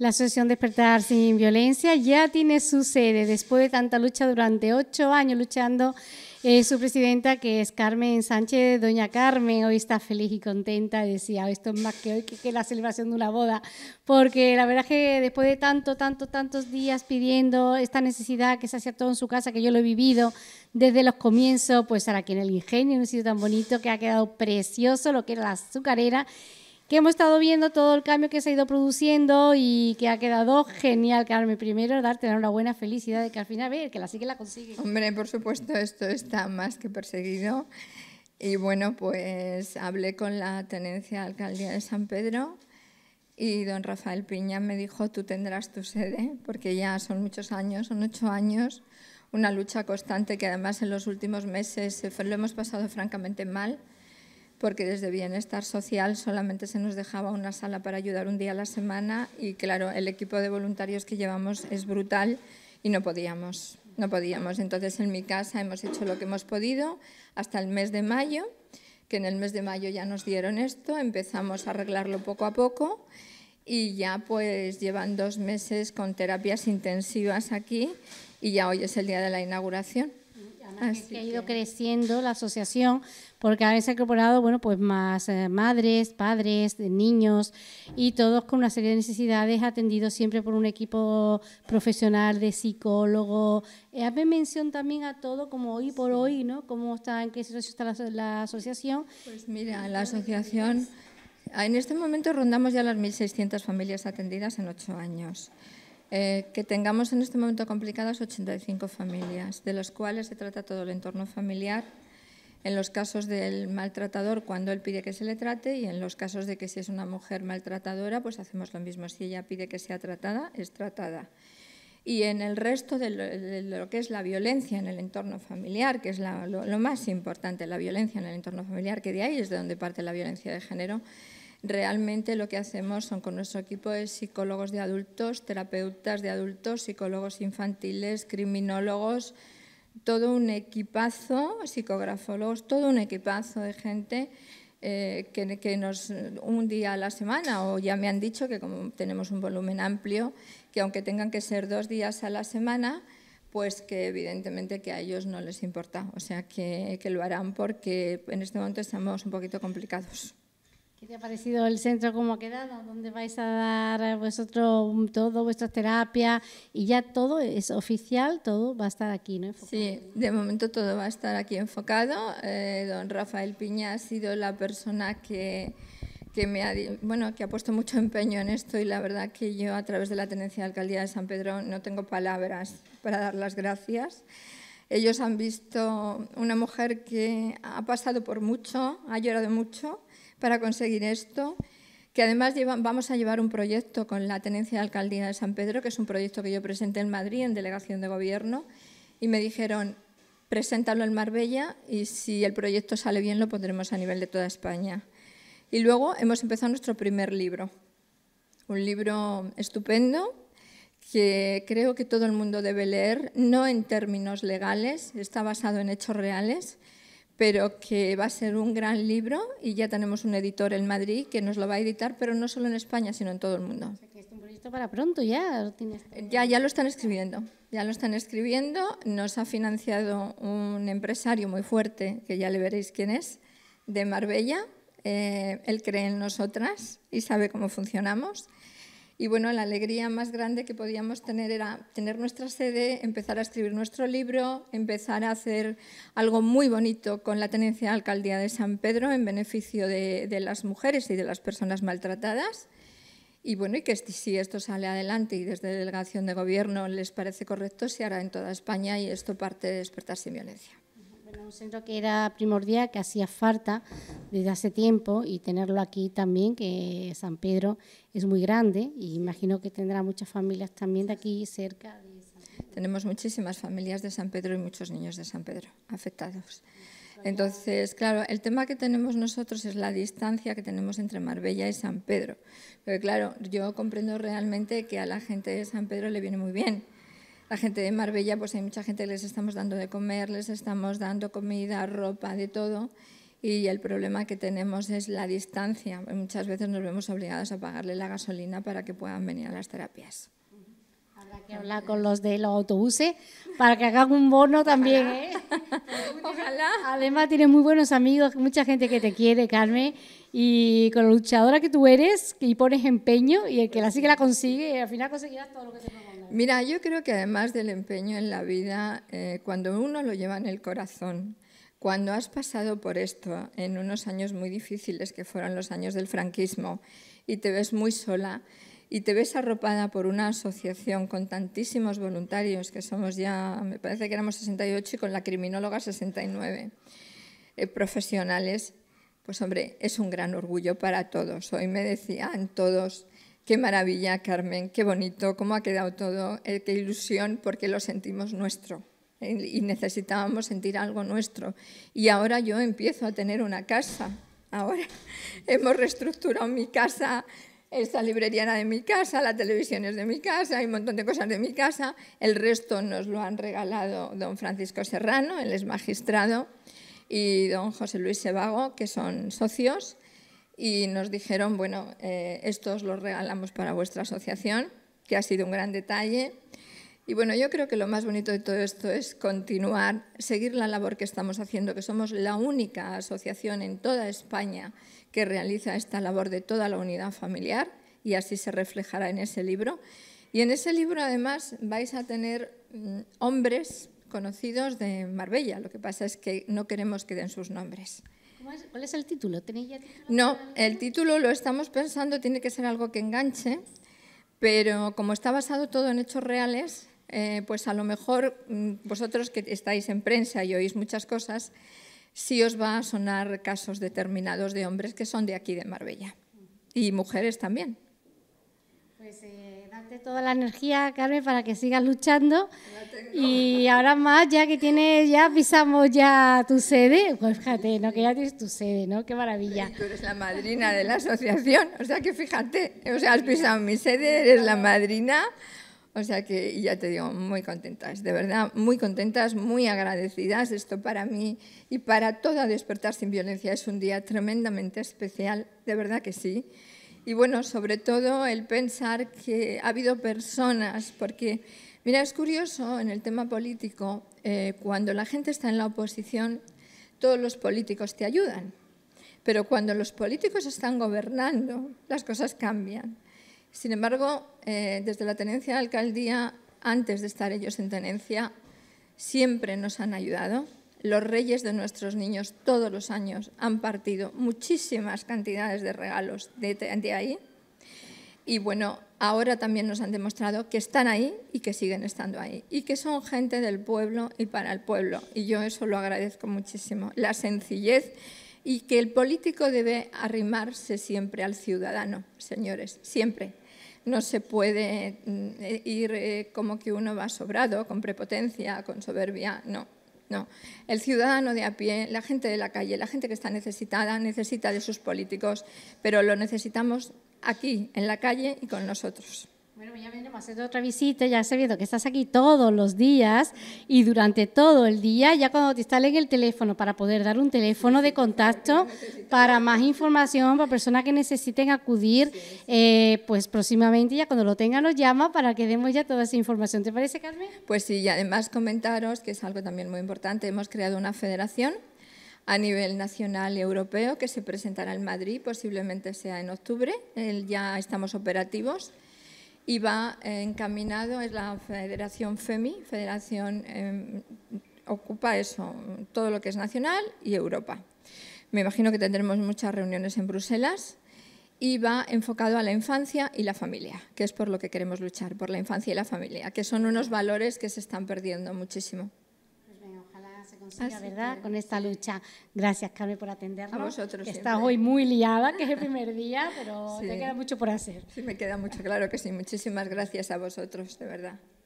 La Asociación Despertar Sin Violencia ya tiene su sede después de tanta lucha durante ocho años luchando. Eh, su presidenta, que es Carmen Sánchez, doña Carmen, hoy está feliz y contenta. Decía, esto es más que hoy que, la celebración de una boda, porque la verdad es que después de tanto, tanto, tantos días pidiendo esta necesidad que se hacía todo en su casa, que yo lo he vivido desde los comienzos, pues ahora aquí en el ingenio, un sitio tan bonito que ha quedado precioso, lo que era la azucarera que hemos estado viendo todo el cambio que se ha ido produciendo y que ha quedado genial, Carmen. Primero, darte una buena felicidad de que al final, ver, que la sigue, la consigue. Hombre, por supuesto, esto está más que perseguido. Y bueno, pues hablé con la tenencia de alcaldía de San Pedro y don Rafael Piña me dijo, tú tendrás tu sede, porque ya son muchos años, son ocho años, una lucha constante que además en los últimos meses lo hemos pasado francamente mal porque desde Bienestar Social solamente se nos dejaba una sala para ayudar un día a la semana y claro, el equipo de voluntarios que llevamos es brutal y no podíamos, no podíamos. Entonces en mi casa hemos hecho lo que hemos podido hasta el mes de mayo, que en el mes de mayo ya nos dieron esto, empezamos a arreglarlo poco a poco y ya pues llevan dos meses con terapias intensivas aquí y ya hoy es el día de la inauguración. Ah, ha ido creciendo la asociación porque ahora se ha incorporado, bueno, pues más eh, madres, padres, niños y todos con una serie de necesidades atendidos siempre por un equipo profesional de psicólogo. Eh, hazme mención también a todo como hoy por hoy, ¿no? ¿Cómo está, en qué situación está la, la asociación? Pues mira, la asociación... En este momento rondamos ya las 1.600 familias atendidas en ocho años. Eh, que tengamos en este momento complicadas 85 familias, de las cuales se trata todo el entorno familiar, en los casos del maltratador cuando él pide que se le trate y en los casos de que si es una mujer maltratadora, pues hacemos lo mismo. Si ella pide que sea tratada, es tratada. Y en el resto de lo, que es la violencia en el entorno familiar, que es lo más importante, la violencia en el entorno familiar, que de ahí es de donde parte la violencia de género, Realmente lo que hacemos son con nuestro equipo de psicólogos de adultos, terapeutas de adultos, psicólogos infantiles, criminólogos, todo un equipazo, psicografólogos, todo un equipazo de gente eh, que, nos un día a la semana, o ya me han dicho que como tenemos un volumen amplio, que aunque tengan que ser dos días a la semana, pues que evidentemente que a ellos no les importa, o sea que lo harán porque en este momento estamos un poquito complicados. ¿Qué te ha parecido el centro cómo ha quedado? ¿Dónde vais a dar vosotros mm, todo, vuestras terapias? Y ya todo es oficial, todo va a estar aquí, ¿no? Sí, de momento todo va a estar aquí enfocado. Eh, don Rafael Piña ha sido la persona que, que me ha, bueno, que ha puesto mucho empeño en esto y la verdad que yo a través de la Tenencia de Alcaldía de San Pedro no tengo palabras para dar las gracias. Ellos han visto una mujer que ha pasado por mucho, ha llorado mucho para conseguir esto, que además vamos a llevar un proyecto con la Tenencia de Alcaldía de San Pedro, que es un proyecto que yo presenté en Madrid en Delegación de Gobierno, y me dijeron, preséntalo en Marbella y si el proyecto sale bien lo pondremos a nivel de toda España. Y luego hemos empezado nuestro primer libro, un libro estupendo que creo que todo el mundo debe leer, no en términos legales, está basado en hechos reales, pero que va a ser un gran libro y ya tenemos un editor en Madrid que nos lo va a editar, pero no solo en España, sino en todo el mundo. es un proyecto para pronto ya. Ya, ya lo están escribiendo, ya lo están escribiendo. Nos ha financiado un empresario muy fuerte, que ya le veréis quién es, de Marbella. Eh, él cree en nosotras y sabe cómo funcionamos. Y bueno, la alegría más grande que podíamos tener era tener nuestra sede, empezar a escribir nuestro libro, empezar a hacer algo muy bonito con la tenencia de alcaldía de San Pedro en beneficio de, las mujeres y de las personas maltratadas. Y bueno, y que si esto sale adelante y desde la delegación de gobierno les parece correcto, se hará en toda España y esto parte de despertar sin violencia. Bueno, un centro que era primordial, que hacía falta desde hace tiempo y tenerlo aquí también, que San Pedro es muy grande y imagino que tendrá muchas familias también de aquí cerca. Tenemos muchísimas familias de San Pedro y muchos niños de San Pedro afectados. Entonces, claro, el tema que tenemos nosotros es la distancia que tenemos entre Marbella y San Pedro. Pero claro, yo comprendo realmente que a la gente de San Pedro le viene muy bien la gente de Marbella, pues hay mucha gente que les estamos dando de comer, les estamos dando comida, ropa, de todo. Y el problema que tenemos es la distancia. Muchas veces nos vemos obligados a pagarle la gasolina para que puedan venir a las terapias. Habrá que hablar con los de los autobuses para que hagan un bono también. ¿eh? Ojalá. Además, tienes muy buenos amigos, mucha gente que te quiere, Carmen. Y con la luchadora que tú eres que pones empeño y el que la sigue la consigue, al final conseguirás todo lo que te Mira, yo creo que además del empeño en la vida, eh, cuando uno lo lleva en el corazón, cuando has pasado por esto en unos años muy difíciles que fueron los años del franquismo y te ves muy sola y te ves arropada por una asociación con tantísimos voluntarios, que somos ya, me parece que éramos 68 y con la criminóloga 69 eh, profesionales, pues hombre, es un gran orgullo para todos. Hoy me decían todos Qué maravilla, Carmen, qué bonito, cómo ha quedado todo, eh, qué ilusión, porque lo sentimos nuestro eh, y necesitábamos sentir algo nuestro. Y ahora yo empiezo a tener una casa. Ahora hemos reestructurado mi casa, esta librería era de mi casa, la televisión es de mi casa, hay un montón de cosas de mi casa. El resto nos lo han regalado don Francisco Serrano, él es magistrado, y don José Luis Sebago, que son socios y nos dijeron, bueno, eh, estos los regalamos para vuestra asociación, que ha sido un gran detalle. Y bueno, yo creo que lo más bonito de todo esto es continuar, seguir la labor que estamos haciendo, que somos la única asociación en toda España que realiza esta labor de toda la unidad familiar y así se reflejará en ese libro. Y en ese libro además vais a tener mm, hombres conocidos de Marbella, lo que pasa es que no queremos que den sus nombres. ¿Cuál es el título? No, el título lo estamos pensando, tiene que ser algo que enganche, pero como está basado todo en hechos reales, eh, pues a lo mejor mm, vosotros que estáis en prensa y oís muchas cosas, sí os va a sonar casos determinados de hombres que son de aquí, de Marbella, y mujeres también. Pues eh, toda la energía, Carmen, para que sigas luchando. Y ahora más, ya que tienes, ya pisamos ya tu sede, pues fíjate, ¿no? Que ya tienes tu sede, ¿no? Qué maravilla. tú eres la madrina de la asociación, o sea que fíjate, o sea, has pisado mi sede, eres la madrina. O sea que ya te digo, muy contentas, de verdad, muy contentas, muy agradecidas. Esto para mí y para toda Despertar sin Violencia es un día tremendamente especial, de verdad que sí y bueno, sobre todo el pensar que ha habido personas, porque mira, es curioso en el tema político, eh, cuando la gente está en la oposición, todos los políticos te ayudan, pero cuando los políticos están gobernando, las cosas cambian. Sin embargo, eh, desde la tenencia de alcaldía, antes de estar ellos en tenencia, siempre nos han ayudado los reyes de nuestros niños todos los años han partido muchísimas cantidades de regalos de, ahí. Y bueno, ahora también nos han demostrado que están ahí y que siguen estando ahí y que son gente del pueblo y para el pueblo. Y yo eso lo agradezco muchísimo, la sencillez y que el político debe arrimarse siempre al ciudadano, señores, siempre. No se puede mm, eh, ir eh, como que uno va sobrado, con prepotencia, con soberbia, no. No, el ciudadano de a pie, la gente de la calle, la gente que está necesitada, necesita de sus políticos, pero lo necesitamos aquí, en la calle y con nosotros. Bueno, ya vendremos a hacer otra visita, ya sabiendo que estás aquí todos los días y durante todo el día, ya cuando te instalen el teléfono para poder dar un teléfono de contacto para más información para personas que necesiten acudir, eh, pues próximamente ya cuando lo tengan nos llama para que demos ya toda esa información. ¿Te parece, Carmen? Pues sí, y además comentaros que es algo también muy importante, hemos creado una federación a nivel nacional y europeo que se presentará en Madrid, posiblemente sea en octubre, ya estamos operativos y va eh, encaminado, es la Federación FEMI, Federación em, ocupa eso, todo lo que es nacional y Europa. Me imagino que tendremos muchas reuniones en Bruselas y va enfocado a la infancia y la familia, que es por lo que queremos luchar, por la infancia y la familia, que son unos valores que se están perdiendo muchísimo. ¿verdad? Con esta lucha. Gracias, Carmen, por atendernos. A vosotros. Estás hoy muy liada, que es el primer día, pero te queda mucho por hacer. Sí, me queda mucho, claro que sí. Muchísimas gracias a vosotros, de verdad.